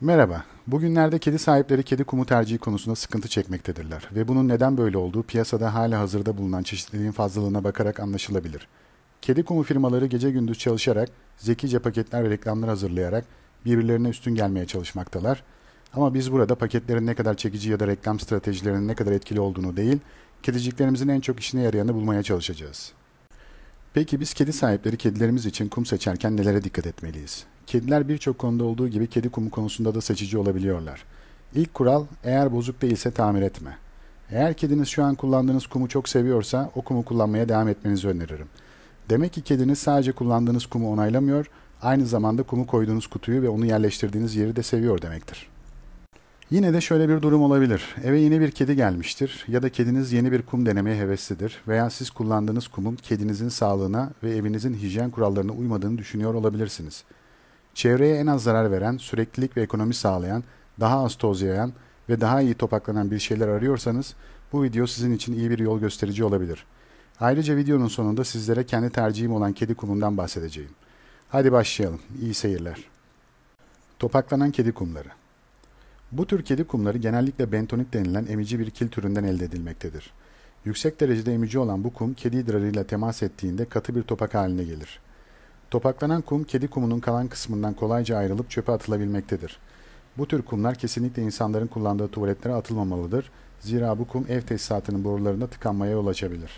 Merhaba. Bugünlerde kedi sahipleri kedi kumu tercihi konusunda sıkıntı çekmektedirler ve bunun neden böyle olduğu piyasada hala hazırda bulunan çeşitliliğin fazlalığına bakarak anlaşılabilir. Kedi kumu firmaları gece gündüz çalışarak, zekice paketler ve reklamlar hazırlayarak birbirlerine üstün gelmeye çalışmaktalar. Ama biz burada paketlerin ne kadar çekici ya da reklam stratejilerinin ne kadar etkili olduğunu değil, kediciklerimizin en çok işine yarayanı bulmaya çalışacağız. Peki biz kedi sahipleri kedilerimiz için kum seçerken nelere dikkat etmeliyiz? Kediler birçok konuda olduğu gibi kedi kumu konusunda da seçici olabiliyorlar. İlk kural eğer bozuk değilse tamir etme. Eğer kediniz şu an kullandığınız kumu çok seviyorsa o kumu kullanmaya devam etmenizi öneririm. Demek ki kediniz sadece kullandığınız kumu onaylamıyor, aynı zamanda kumu koyduğunuz kutuyu ve onu yerleştirdiğiniz yeri de seviyor demektir. Yine de şöyle bir durum olabilir. Eve yeni bir kedi gelmiştir ya da kediniz yeni bir kum denemeye heveslidir veya siz kullandığınız kumun kedinizin sağlığına ve evinizin hijyen kurallarına uymadığını düşünüyor olabilirsiniz çevreye en az zarar veren, süreklilik ve ekonomi sağlayan, daha az toz yayan ve daha iyi topaklanan bir şeyler arıyorsanız bu video sizin için iyi bir yol gösterici olabilir. Ayrıca videonun sonunda sizlere kendi tercihim olan kedi kumundan bahsedeceğim. Hadi başlayalım. İyi seyirler. Topaklanan kedi kumları. Bu tür kedi kumları genellikle bentonit denilen emici bir kil türünden elde edilmektedir. Yüksek derecede emici olan bu kum kedi idrarıyla temas ettiğinde katı bir topak haline gelir. Topaklanan kum, kedi kumunun kalan kısmından kolayca ayrılıp çöpe atılabilmektedir. Bu tür kumlar kesinlikle insanların kullandığı tuvaletlere atılmamalıdır. Zira bu kum ev tesisatının borularında tıkanmaya yol açabilir.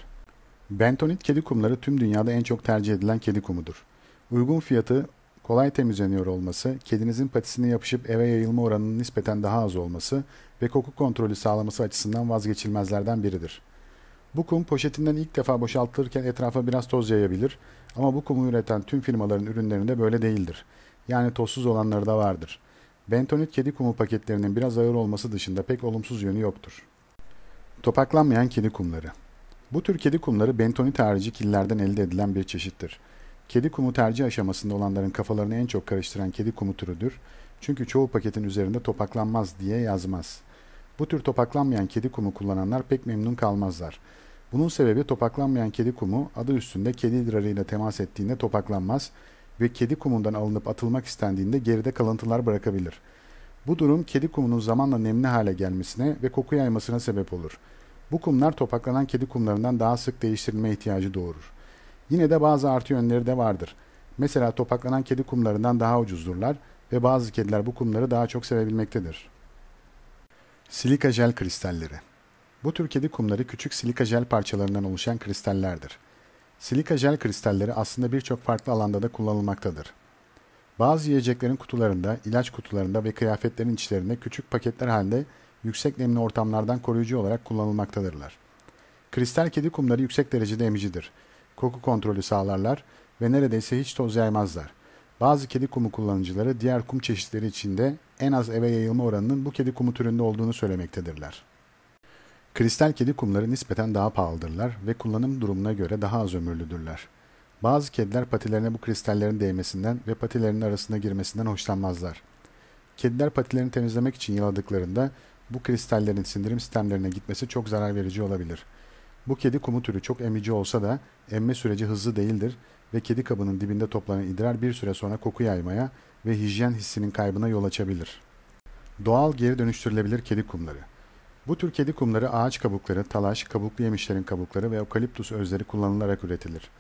Bentonit kedi kumları tüm dünyada en çok tercih edilen kedi kumudur. Uygun fiyatı, kolay temizleniyor olması, kedinizin patisine yapışıp eve yayılma oranının nispeten daha az olması ve koku kontrolü sağlaması açısından vazgeçilmezlerden biridir. Bu kum poşetinden ilk defa boşaltılırken etrafa biraz toz yayabilir ama bu kumu üreten tüm firmaların ürünlerinde böyle değildir. Yani tozsuz olanları da vardır. Bentonit kedi kumu paketlerinin biraz ağır olması dışında pek olumsuz yönü yoktur. Topaklanmayan kedi kumları Bu tür kedi kumları bentonit harici killerden elde edilen bir çeşittir. Kedi kumu tercih aşamasında olanların kafalarını en çok karıştıran kedi kumu türüdür. Çünkü çoğu paketin üzerinde topaklanmaz diye yazmaz. Bu tür topaklanmayan kedi kumu kullananlar pek memnun kalmazlar. Bunun sebebi topaklanmayan kedi kumu adı üstünde kedi idrarıyla temas ettiğinde topaklanmaz ve kedi kumundan alınıp atılmak istendiğinde geride kalıntılar bırakabilir. Bu durum kedi kumunun zamanla nemli hale gelmesine ve koku yaymasına sebep olur. Bu kumlar topaklanan kedi kumlarından daha sık değiştirilme ihtiyacı doğurur. Yine de bazı artı yönleri de vardır. Mesela topaklanan kedi kumlarından daha ucuzdurlar ve bazı kediler bu kumları daha çok sevebilmektedir. Silika jel kristalleri. Bu tür kedi kumları küçük silika jel parçalarından oluşan kristallerdir. Silika jel kristalleri aslında birçok farklı alanda da kullanılmaktadır. Bazı yiyeceklerin kutularında, ilaç kutularında ve kıyafetlerin içlerinde küçük paketler halinde yüksek nemli ortamlardan koruyucu olarak kullanılmaktadırlar. Kristal kedi kumları yüksek derecede emicidir. Koku kontrolü sağlarlar ve neredeyse hiç toz yaymazlar. Bazı kedi kumu kullanıcıları diğer kum çeşitleri içinde en az eve yayılma oranının bu kedi kumu türünde olduğunu söylemektedirler. Kristal kedi kumları nispeten daha pahalıdırlar ve kullanım durumuna göre daha az ömürlüdürler. Bazı kediler patilerine bu kristallerin değmesinden ve patilerinin arasına girmesinden hoşlanmazlar. Kediler patilerini temizlemek için yaladıklarında bu kristallerin sindirim sistemlerine gitmesi çok zarar verici olabilir. Bu kedi kumu türü çok emici olsa da emme süreci hızlı değildir ve kedi kabının dibinde toplanan idrar bir süre sonra koku yaymaya ve hijyen hissinin kaybına yol açabilir. Doğal geri dönüştürülebilir kedi kumları. Bu tür kedi kumları ağaç kabukları, talaş, kabuklu yemişlerin kabukları ve okaliptus özleri kullanılarak üretilir.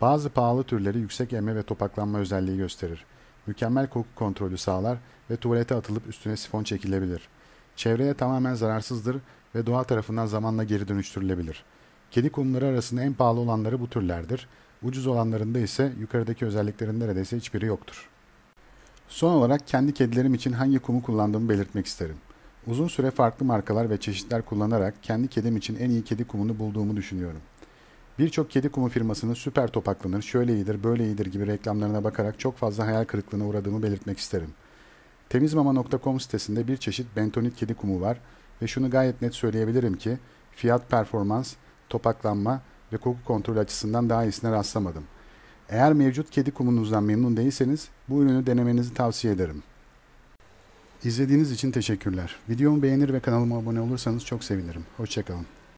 Bazı pahalı türleri yüksek emme ve topaklanma özelliği gösterir. Mükemmel koku kontrolü sağlar ve tuvalete atılıp üstüne sifon çekilebilir. Çevreye tamamen zararsızdır ve doğa tarafından zamanla geri dönüştürülebilir. Kedi kumları arasında en pahalı olanları bu türlerdir Ucuz olanlarında ise yukarıdaki özelliklerin neredeyse hiçbiri yoktur. Son olarak kendi kedilerim için hangi kumu kullandığımı belirtmek isterim. Uzun süre farklı markalar ve çeşitler kullanarak kendi kedim için en iyi kedi kumunu bulduğumu düşünüyorum. Birçok kedi kumu firmasının süper topaklanır, şöyle iyidir, böyle iyidir gibi reklamlarına bakarak çok fazla hayal kırıklığına uğradığımı belirtmek isterim. Temizmama.com sitesinde bir çeşit bentonit kedi kumu var ve şunu gayet net söyleyebilirim ki fiyat performans, topaklanma ve koku kontrol açısından daha iyisine rastlamadım. Eğer mevcut kedi kumunuzdan memnun değilseniz bu ürünü denemenizi tavsiye ederim. İzlediğiniz için teşekkürler. Videomu beğenir ve kanalıma abone olursanız çok sevinirim. Hoşçakalın.